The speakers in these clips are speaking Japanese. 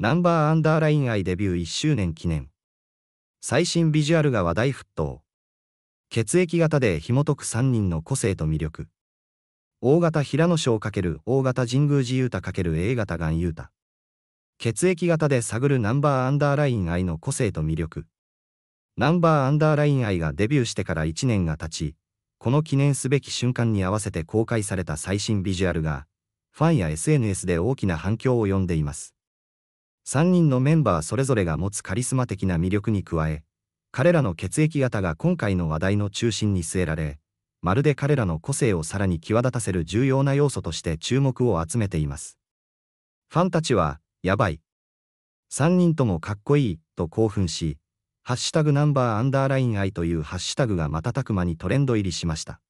ナンバーアンダーライン愛デビュー1周年記念。最新ビジュアルが話題沸騰。血液型で紐解く3人の個性と魅力。大型平野賞×大型神宮寺優太 ×A 型岩優太。血液型で探るナンバーアンダーライン愛の個性と魅力。ナンバーアンダーライン愛がデビューしてから1年が経ち、この記念すべき瞬間に合わせて公開された最新ビジュアルが、ファンや SNS で大きな反響を呼んでいます。3人のメンバーそれぞれが持つカリスマ的な魅力に加え、彼らの血液型が今回の話題の中心に据えられ、まるで彼らの個性をさらに際立たせる重要な要素として注目を集めています。ファンたちは、やばい。3人ともかっこいい、と興奮し、ハッシュタグナンバーアンダーライン I というハッシュタグが瞬く間にトレンド入りしました。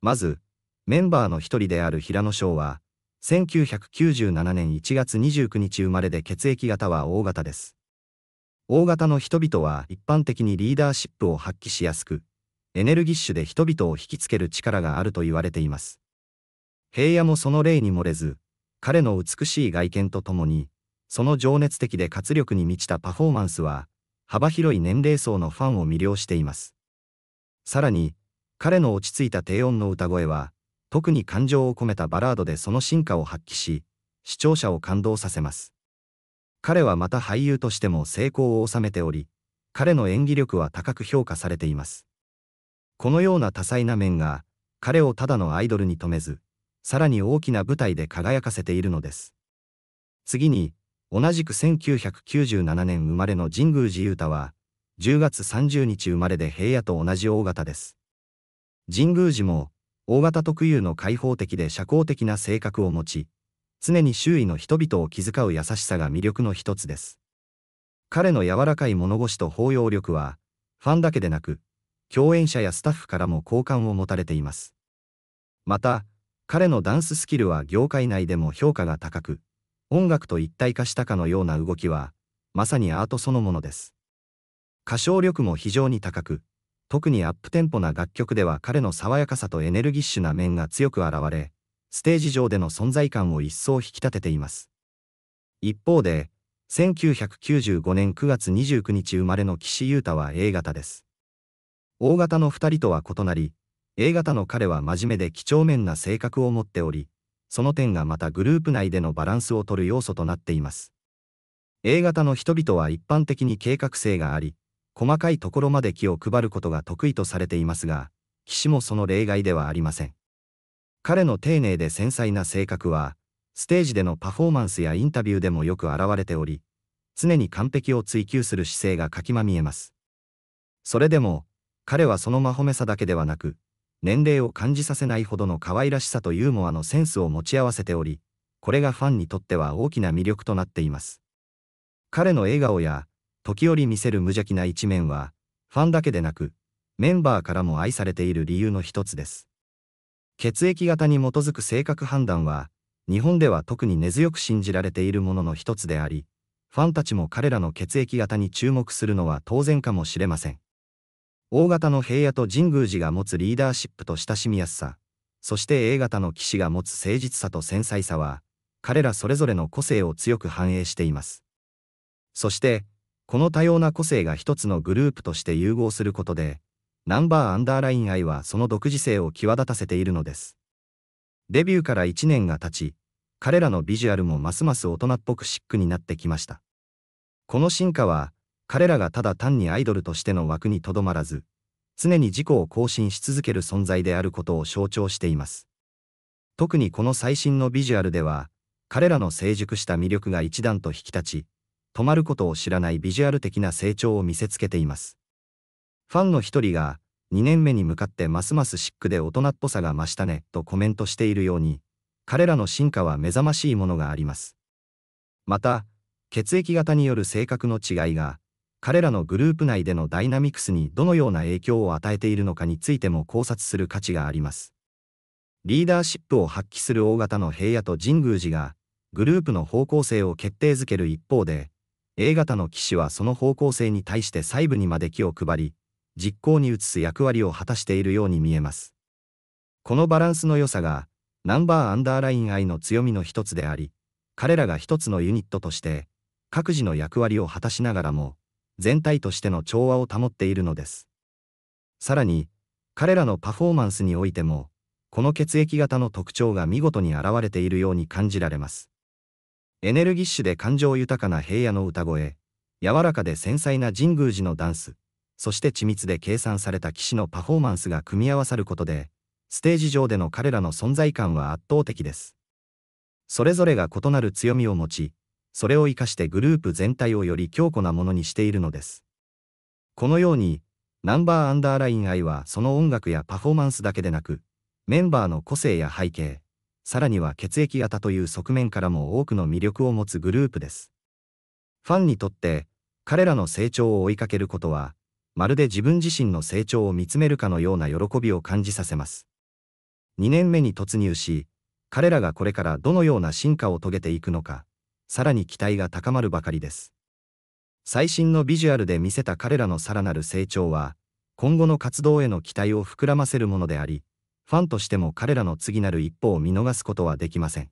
まず、メンバーの一人である平野翔は、1997年1月29日生まれで血液型は O 型です。O 型の人々は一般的にリーダーシップを発揮しやすく、エネルギッシュで人々を引きつける力があると言われています。平野もその例に漏れず、彼の美しい外見とともに、その情熱的で活力に満ちたパフォーマンスは、幅広い年齢層のファンを魅了しています。さらに、彼の落ち着いた低音の歌声は、特に感情を込めたバラードでその進化を発揮し、視聴者を感動させます。彼はまた俳優としても成功を収めており、彼の演技力は高く評価されています。このような多彩な面が、彼をただのアイドルに止めず、さらに大きな舞台で輝かせているのです。次に、同じく1997年生まれの神宮寺勇太は、10月30日生まれで平野と同じ大型です。神宮寺も、大型特有の開放的で社交的な性格を持ち、常に周囲の人々を気遣う優しさが魅力の一つです。彼の柔らかい物腰と包容力は、ファンだけでなく、共演者やスタッフからも好感を持たれています。また、彼のダンススキルは業界内でも評価が高く、音楽と一体化したかのような動きは、まさにアートそのものです。歌唱力も非常に高く、特にアップテンポな楽曲では彼の爽やかさとエネルギッシュな面が強く現れ、ステージ上での存在感を一層引き立てています。一方で、1995年9月29日生まれの岸優太は A 型です。O 型の2人とは異なり、A 型の彼は真面目で几帳面な性格を持っており、その点がまたグループ内でのバランスを取る要素となっています。A 型の人々は一般的に計画性があり、細かいところまで気を配ることが得意とされていますが、岸もその例外ではありません。彼の丁寧で繊細な性格は、ステージでのパフォーマンスやインタビューでもよく現れており、常に完璧を追求する姿勢がかきまみえます。それでも、彼はその真褒めさだけではなく、年齢を感じさせないほどの可愛らしさとユーモアのセンスを持ち合わせており、これがファンにとっては大きな魅力となっています。彼の笑顔や時折見せる無邪気な一面は、ファンだけでなく、メンバーからも愛されている理由の一つです。血液型に基づく性格判断は、日本では特に根強く信じられているものの一つであり、ファンたちも彼らの血液型に注目するのは当然かもしれません。大型の平野と神宮寺が持つリーダーシップと親しみやすさ、そして A 型の騎士が持つ誠実さと繊細さは、彼らそれぞれの個性を強く反映しています。そして、この多様な個性が一つのグループとして融合することで、ナンバーアンダーライン愛はその独自性を際立たせているのです。デビューから1年が経ち、彼らのビジュアルもますます大人っぽくシックになってきました。この進化は、彼らがただ単にアイドルとしての枠にとどまらず、常に自己を更新し続ける存在であることを象徴しています。特にこの最新のビジュアルでは、彼らの成熟した魅力が一段と引き立ち、止まることを知らないビジュアル的な成長を見せつけています。ファンの一人が、2年目に向かってますますシックで大人っぽさが増したね、とコメントしているように、彼らの進化は目覚ましいものがあります。また、血液型による性格の違いが、彼らのグループ内でのダイナミクスにどのような影響を与えているのかについても考察する価値があります。リーダーシップを発揮する大型の平野と神宮寺が、グループの方向性を決定づける一方で、A 型の機種はその方向性に対して細部にまで気を配り、実行に移す役割を果たしているように見えます。このバランスの良さが、ナンバーアンダーライン愛の強みの一つであり、彼らが一つのユニットとして、各自の役割を果たしながらも、全体としての調和を保っているのです。さらに、彼らのパフォーマンスにおいても、この血液型の特徴が見事に現れているように感じられます。エネルギッシュで感情豊かな平野の歌声、柔らかで繊細な神宮寺のダンス、そして緻密で計算された騎士のパフォーマンスが組み合わさることで、ステージ上での彼らの存在感は圧倒的です。それぞれが異なる強みを持ち、それを活かしてグループ全体をより強固なものにしているのです。このように、ナンバーアンダーライン I はその音楽やパフォーマンスだけでなく、メンバーの個性や背景、さらには血液型という側面からも多くの魅力を持つグループです。ファンにとって、彼らの成長を追いかけることは、まるで自分自身の成長を見つめるかのような喜びを感じさせます。2年目に突入し、彼らがこれからどのような進化を遂げていくのか、さらに期待が高まるばかりです。最新のビジュアルで見せた彼らのさらなる成長は、今後の活動への期待を膨らませるものであり、ファンとしても彼らの次なる一歩を見逃すことはできません。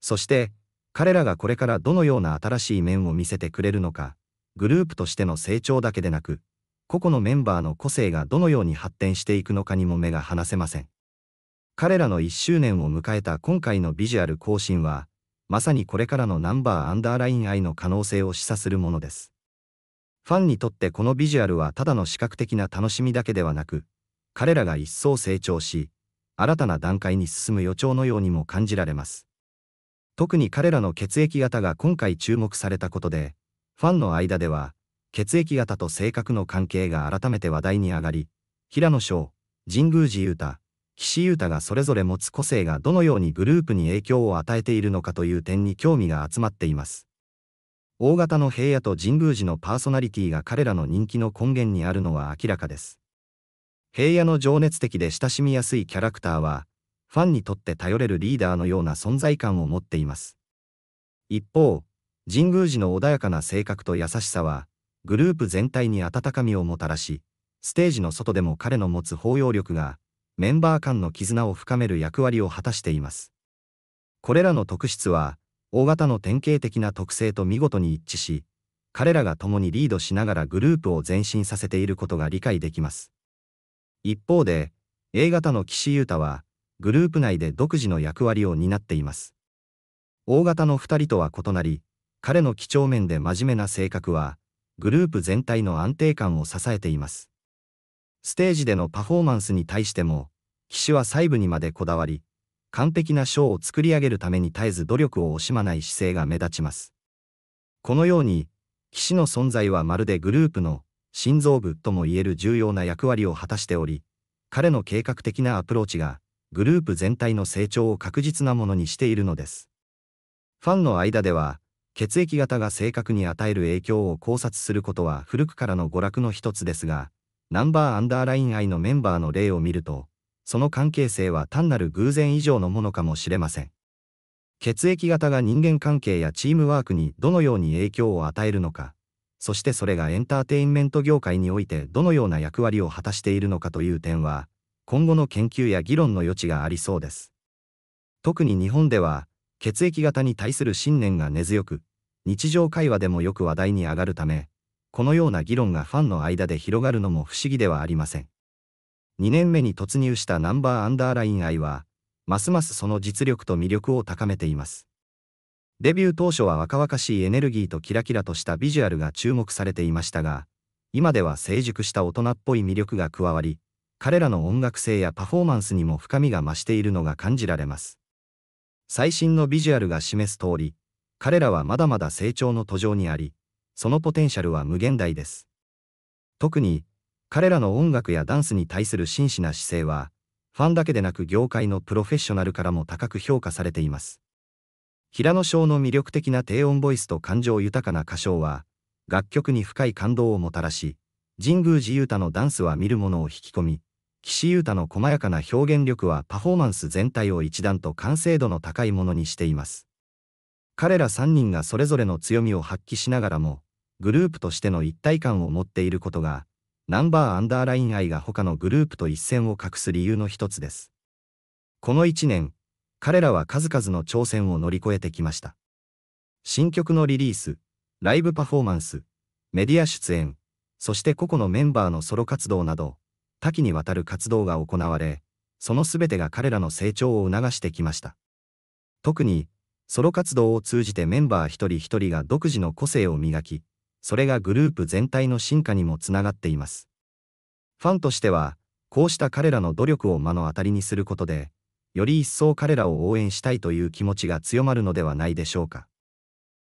そして、彼らがこれからどのような新しい面を見せてくれるのか、グループとしての成長だけでなく、個々のメンバーの個性がどのように発展していくのかにも目が離せません。彼らの1周年を迎えた今回のビジュアル更新は、まさにこれからのナンバーアンダーライン愛の可能性を示唆するものです。ファンにとってこのビジュアルはただの視覚的な楽しみだけではなく、彼らが一層成長し、新たな段階に進む予兆のようにも感じられます。特に彼らの血液型が今回注目されたことで、ファンの間では、血液型と性格の関係が改めて話題に上がり、平野翔、神宮寺裕太、岸優太がそれぞれ持つ個性がどのようにグループに影響を与えているのかという点に興味が集まっています。大型の平野と神宮寺のパーソナリティが彼らの人気の根源にあるのは明らかです。平野の情熱的で親しみやすいキャラクターは、ファンにとって頼れるリーダーのような存在感を持っています。一方、神宮寺の穏やかな性格と優しさは、グループ全体に温かみをもたらし、ステージの外でも彼の持つ包容力が、メンバー間の絆を深める役割を果たしています。これらの特質は、大型の典型的な特性と見事に一致し、彼らが共にリードしながらグループを前進させていることが理解できます。一方で、A 型の岸優太は、グループ内で独自の役割を担っています。大型の2人とは異なり、彼の几帳面で真面目な性格は、グループ全体の安定感を支えています。ステージでのパフォーマンスに対しても、騎は細部にまでこだわり、完璧なショーを作り上げるために絶えず努力を惜しまない姿勢が目立ちます。このように、騎の存在はまるでグループの心臓部ともいえる重要な役割を果たしており、彼の計画的なアプローチが、グループ全体の成長を確実なものにしているのです。ファンの間では、血液型が正確に与える影響を考察することは古くからの娯楽の一つですが、ナンバーアンダーライン愛のメンバーの例を見ると、その関係性は単なる偶然以上のものかもしれません。血液型が人間関係やチームワークにどのように影響を与えるのか、そしてそれがエンターテインメント業界においてどのような役割を果たしているのかという点は、今後の研究や議論の余地がありそうです。特に日本では、血液型に対する信念が根強く、日常会話でもよく話題に上がるため、このような議論がファンの間で広がるのも不思議ではありません。2年目に突入したナンバーアンダーライン愛は、ますますその実力と魅力を高めています。デビュー当初は若々しいエネルギーとキラキラとしたビジュアルが注目されていましたが、今では成熟した大人っぽい魅力が加わり、彼らの音楽性やパフォーマンスにも深みが増しているのが感じられます。最新のビジュアルが示す通り、彼らはまだまだ成長の途上にあり、そのポテンシャルは無限大です。特に、彼らの音楽やダンスに対する真摯な姿勢は、ファンだけでなく業界のプロフェッショナルからも高く評価されています。平野翔の魅力的な低音ボイスと感情豊かな歌唱は、楽曲に深い感動をもたらし、神宮寺勇太のダンスは見る者を引き込み、岸優太の細やかな表現力はパフォーマンス全体を一段と完成度の高いものにしています。彼ら3人がそれぞれの強みを発揮しながらも、グループとしての一体感を持っていることが、ナンバーアンダーライン愛が他のグループと一線を画す理由の一つです。この1年、彼らは数々の挑戦を乗り越えてきました。新曲のリリース、ライブパフォーマンス、メディア出演、そして個々のメンバーのソロ活動など、多岐にわたる活動が行われ、その全てが彼らの成長を促してきました。特に、ソロ活動を通じてメンバー一人一人が独自の個性を磨き、それがグループ全体の進化にもつながっています。ファンとしては、こうした彼らの努力を目の当たりにすることで、より一層彼らを応援したいという気持ちが強まるのではないでしょうか。